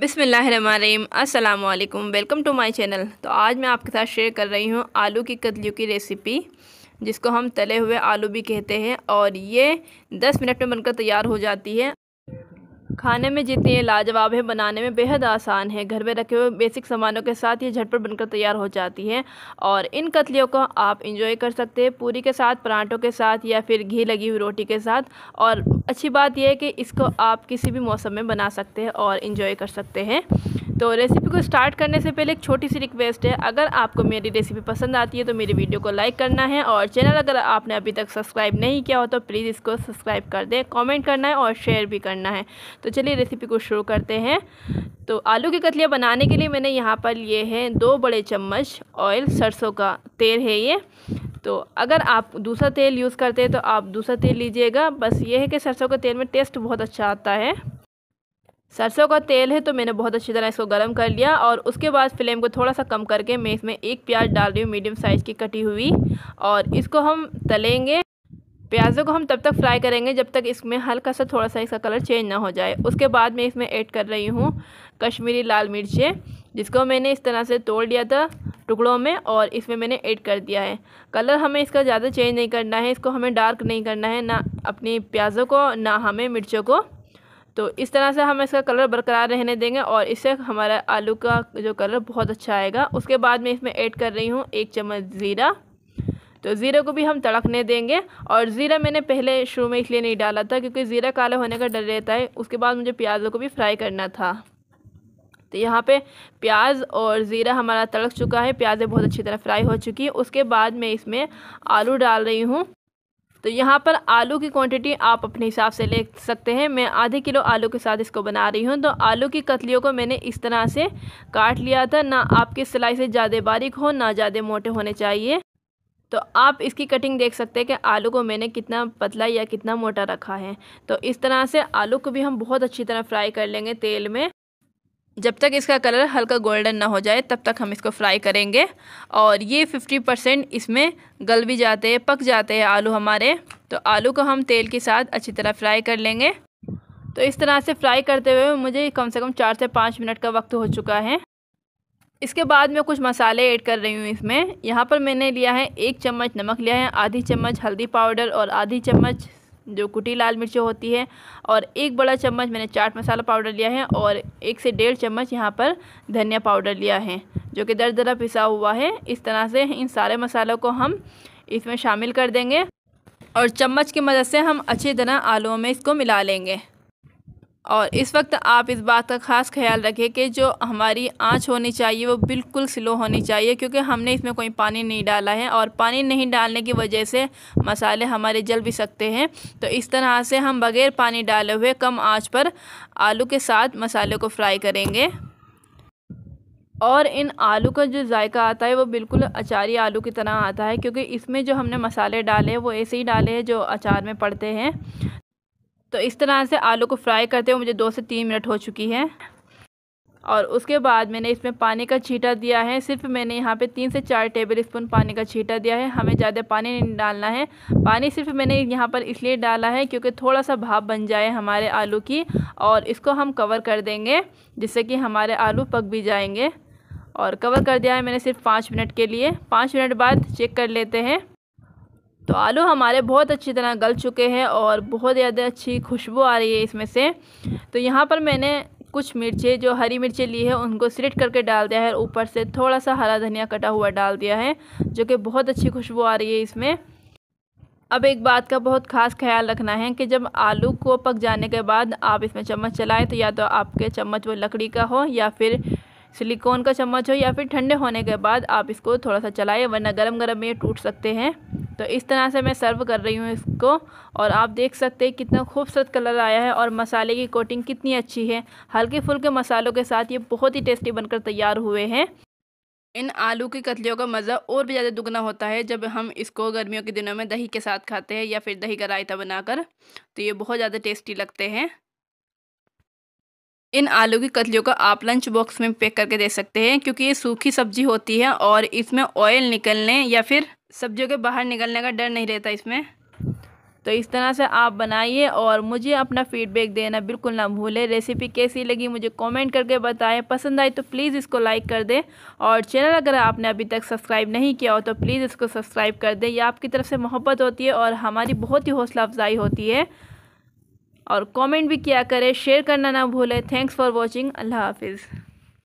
बिसमीम अल्लाम welcome to my channel तो आज मैं आपके साथ शेयर कर रही हूँ आलू की कतलियों की रेसिपी जिसको हम तले हुए आलू भी कहते हैं और ये 10 मिनट में बनकर तैयार हो जाती है खाने में जितनी लाजवाब है बनाने में बेहद आसान है घर में रखे हुए बेसिक सामानों के साथ ये झटपट बनकर तैयार हो जाती है और इन कतलियों को आप इंजॉय कर सकते हैं पूरी के साथ पराठों के साथ या फिर घी लगी हुई रोटी के साथ और अच्छी बात यह है कि इसको आप किसी भी मौसम में बना सकते हैं और इंजॉय कर सकते हैं तो रेसिपी को स्टार्ट करने से पहले एक छोटी सी रिक्वेस्ट है अगर आपको मेरी रेसिपी पसंद आती है तो मेरी वीडियो को लाइक करना है और चैनल अगर आपने अभी तक सब्सक्राइब नहीं किया हो तो प्लीज़ इसको सब्सक्राइब कर दें कमेंट करना है और शेयर भी करना है तो चलिए रेसिपी को शुरू करते हैं तो आलू की कतलियाँ बनाने के लिए मैंने यहाँ पर लिए हैं दो बड़े चम्मच ऑयल सरसों का तेल है ये तो अगर आप दूसरा तेल यूज़ करते हैं तो आप दूसरा तेल लीजिएगा बस ये है कि सरसों के तेल में टेस्ट बहुत अच्छा आता है सरसों का तेल है तो मैंने बहुत अच्छी तरह इसको गर्म कर लिया और उसके बाद फ्लेम को थोड़ा सा कम करके मैं इसमें एक प्याज डाल रही हूँ मीडियम साइज़ की कटी हुई और इसको हम तलेंगे प्याज़ों को हम तब तक फ्राई करेंगे जब तक इसमें हल्का सा थोड़ा सा इसका कलर चेंज ना हो जाए उसके बाद मैं इसमें ऐड कर रही हूँ कश्मीरी लाल मिर्चें जिसको मैंने इस तरह से तोड़ लिया था टुकड़ों में और इसमें मैंने ऐड कर दिया है कलर हमें इसका ज़्यादा चेंज नहीं करना है इसको हमें डार्क नहीं करना है ना अपनी प्याज़ों को ना हमें मिर्चों को तो इस तरह से हम इसका कलर बरकरार रहने देंगे और इससे हमारा आलू का जो कलर बहुत अच्छा आएगा उसके बाद मैं इसमें ऐड कर रही हूँ एक चम्मच ज़ीरा तो ज़ीरे को भी हम तड़कने देंगे और ज़ीरा मैंने पहले शुरू में इसलिए नहीं डाला था क्योंकि ज़ीरा काला होने का डर रहता है उसके बाद मुझे प्याज़ों को भी फ्राई करना था तो यहाँ पे प्याज और ज़ीरा हमारा तड़क चुका है प्याज़ें बहुत अच्छी तरह फ्राई हो चुकी हैं उसके बाद मैं इसमें आलू डाल रही हूँ तो यहाँ पर आलू की क्वांटिटी आप अपने हिसाब से ले सकते हैं मैं आधे किलो आलू के साथ इसको बना रही हूँ तो आलू की कतलियों को मैंने इस तरह से काट लिया था ना आपके सिलाई से ज़्यादा बारीक हो ना ज़्यादा मोटे होने चाहिए तो आप इसकी कटिंग देख सकते हैं कि आलू को मैंने कितना पतला या कितना मोटा रखा है तो इस तरह से आलू को भी हम बहुत अच्छी तरह फ्राई कर लेंगे तेल में जब तक इसका कलर हल्का गोल्डन ना हो जाए तब तक हम इसको फ्राई करेंगे और ये 50 परसेंट इसमें गल भी जाते हैं पक जाते हैं आलू हमारे तो आलू को हम तेल के साथ अच्छी तरह फ्राई कर लेंगे तो इस तरह से फ्राई करते हुए मुझे कम से कम चार से पाँच मिनट का वक्त हो चुका है इसके बाद मैं कुछ मसाले ऐड कर रही हूँ इसमें यहाँ पर मैंने लिया है एक चम्मच नमक लिया है आधी चम्मच हल्दी पाउडर और आधी चम्मच जो कुटी लाल मिर्च होती है और एक बड़ा चम्मच मैंने चाट मसाला पाउडर लिया है और एक से डेढ़ चम्मच यहाँ पर धनिया पाउडर लिया है जो कि दर दरा पिसा हुआ है इस तरह से इन सारे मसालों को हम इसमें शामिल कर देंगे और चम्मच की मदद से हम अच्छी तरह आलूओं में इसको मिला लेंगे और इस वक्त आप इस बात का ख़ास ख्याल रखें कि जो हमारी आँच होनी चाहिए वो बिल्कुल स्लो होनी चाहिए क्योंकि हमने इसमें कोई पानी नहीं डाला है और पानी नहीं डालने की वजह से मसाले हमारे जल भी सकते हैं तो इस तरह से हम बग़ैर पानी डाले हुए कम आँच पर आलू के साथ मसाले को फ्राई करेंगे और इन आलू का जो जायका आता है वो बिल्कुल अचारी आलू की तरह आता है क्योंकि इसमें जो हमने मसाले डाले हैं वो ऐसे ही डाले हैं जो अचार में पड़ते हैं तो इस तरह से आलू को फ्राई करते हुए मुझे दो से तीन मिनट हो चुकी है और उसके बाद मैंने इसमें पानी का छीटा दिया है सिर्फ मैंने यहाँ पे तीन से चार टेबल स्पून पानी का छीटा दिया है हमें ज़्यादा पानी नहीं डालना है पानी सिर्फ मैंने यहाँ पर इसलिए डाला है क्योंकि थोड़ा सा भाप बन जाए हमारे आलू की और इसको हम कवर कर देंगे जिससे कि हमारे आलू पक भी जाएंगे और कवर कर दिया है मैंने सिर्फ पाँच मिनट के लिए पाँच मिनट बाद चेक कर लेते हैं तो आलू हमारे बहुत अच्छी तरह गल चुके हैं और बहुत ज़्यादा अच्छी खुशबू आ रही है इसमें से तो यहाँ पर मैंने कुछ मिर्चें जो हरी मिर्चें ली है उनको स्लिट करके डाल दिया है और ऊपर से थोड़ा सा हरा धनिया कटा हुआ डाल दिया है जो कि बहुत अच्छी खुशबू आ रही है इसमें अब एक बात का बहुत ख़ास ख्याल रखना है कि जब आलू को पक जाने के बाद आप इसमें चम्मच चलाएं तो या तो आपके चम्मच वो लकड़ी का हो या फिर सिलिकॉन का चम्मच हो या फिर ठंडे होने के बाद आप इसको थोड़ा सा चलाएं वरना गरम गरम में टूट सकते हैं तो इस तरह से मैं सर्व कर रही हूँ इसको और आप देख सकते हैं कितना खूबसूरत कलर आया है और मसाले की कोटिंग कितनी अच्छी है हल्के फुल्के मसालों के साथ ये बहुत ही टेस्टी बनकर तैयार हुए हैं इन आलू की कतलियों का मज़ा और भी ज़्यादा दुगना होता है जब हम इसको गर्मियों के दिनों में दही के साथ खाते हैं या फिर दही का रायता बनाकर तो ये बहुत ज़्यादा टेस्टी लगते हैं इन आलू की कतलियों को आप लंच बॉक्स में पैक करके दे सकते हैं क्योंकि ये सूखी सब्जी होती है और इसमें ऑयल निकलने या फिर सब्जियों के बाहर निकलने का डर नहीं रहता इसमें तो इस तरह से आप बनाइए और मुझे अपना फीडबैक देना बिल्कुल ना भूलें रेसिपी कैसी लगी मुझे कमेंट करके बताएं पसंद आई तो प्लीज़ इसको लाइक कर दें और चैनल अगर आपने अभी तक सब्सक्राइब नहीं किया हो तो प्लीज़ इसको सब्सक्राइब कर दें यह आपकी तरफ से मोहब्बत होती है और हमारी बहुत ही हौसला अफजाई होती है और कमेंट भी किया करें शेयर करना ना भूलें थैंक्स फॉर वाचिंग अल्लाह हाफिज़